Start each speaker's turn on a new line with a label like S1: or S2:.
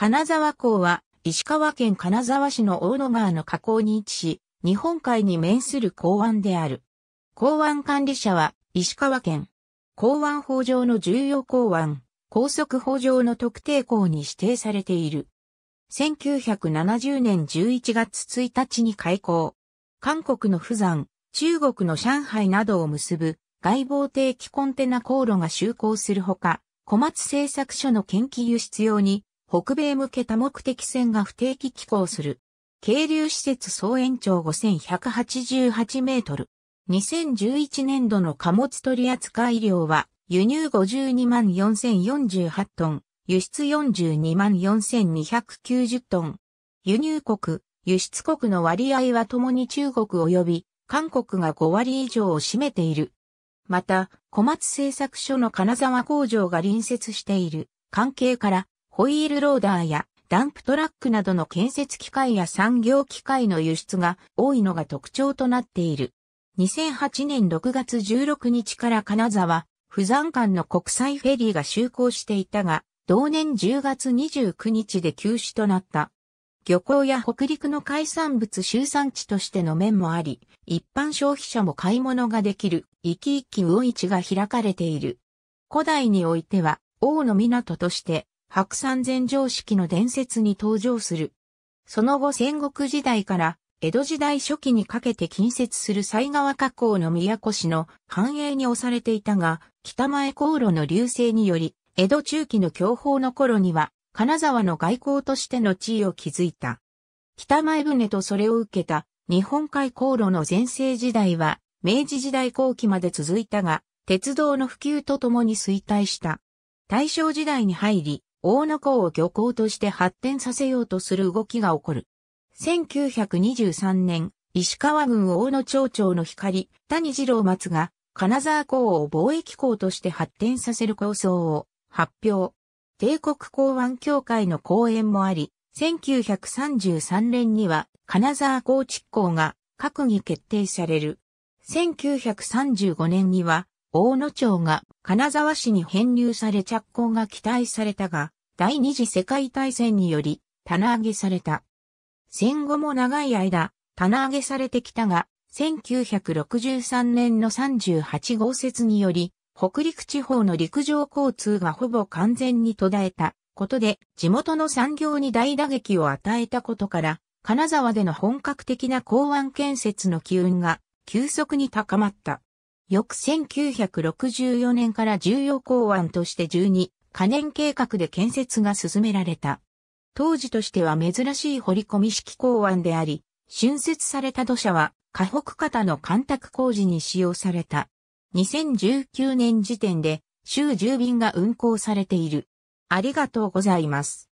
S1: 金沢港は石川県金沢市の大野川の河口に位置し、日本海に面する港湾である。港湾管理者は石川県。港湾法上の重要港湾、高速法上の特定港に指定されている。1970年11月1日に開港。韓国の釜山、中国の上海などを結ぶ外防定期コンテナ航路が就航するほか、小松製作所の研究輸出用に北米向け多目的船が不定期寄港する。渓流施設総延長5188メートル。2011年度の貨物取扱量は、輸入52万4048トン、輸出42万4290トン。輸入国、輸出国の割合はともに中国及び韓国が5割以上を占めている。また、小松製作所の金沢工場が隣接している関係からホイールローダーやダンプトラックなどの建設機械や産業機械の輸出が多いのが特徴となっている。2008年6月16日から金沢、不山間の国際フェリーが就航していたが、同年10月29日で休止となった。漁港や北陸の海産物集産地としての面もあり、一般消費者も買い物ができる、生き生き魚市が開かれている。古代においては、王の港として、白山全常式の伝説に登場する。その後戦国時代から江戸時代初期にかけて近接する西川河口の宮古市の繁栄に押されていたが、北前航路の流星により、江戸中期の享保の頃には、金沢の外交としての地位を築いた。北前船とそれを受けた日本海航路の前世時代は、明治時代後期まで続いたが、鉄道の普及とともに衰退した。大正時代に入り、大野港を漁港として発展させようとする動きが起こる。1923年、石川郡大野町長の光、谷次郎松が、金沢港を貿易港として発展させる構想を発表。帝国港湾協会の講演もあり、1933年には金沢港築港が閣議決定される。1935年には大野町が金沢市に編入され着工が期待されたが、第二次世界大戦により棚上げされた。戦後も長い間、棚上げされてきたが、1963年の38号説により、北陸地方の陸上交通がほぼ完全に途絶えたことで、地元の産業に大打撃を与えたことから、金沢での本格的な港湾建設の機運が急速に高まった。翌1964年から重要港湾として12可燃計画で建設が進められた。当時としては珍しい掘り込み式港湾であり、浚渫された土砂は、河北方の干拓工事に使用された。2019年時点で、週10便が運行されている。ありがとうございます。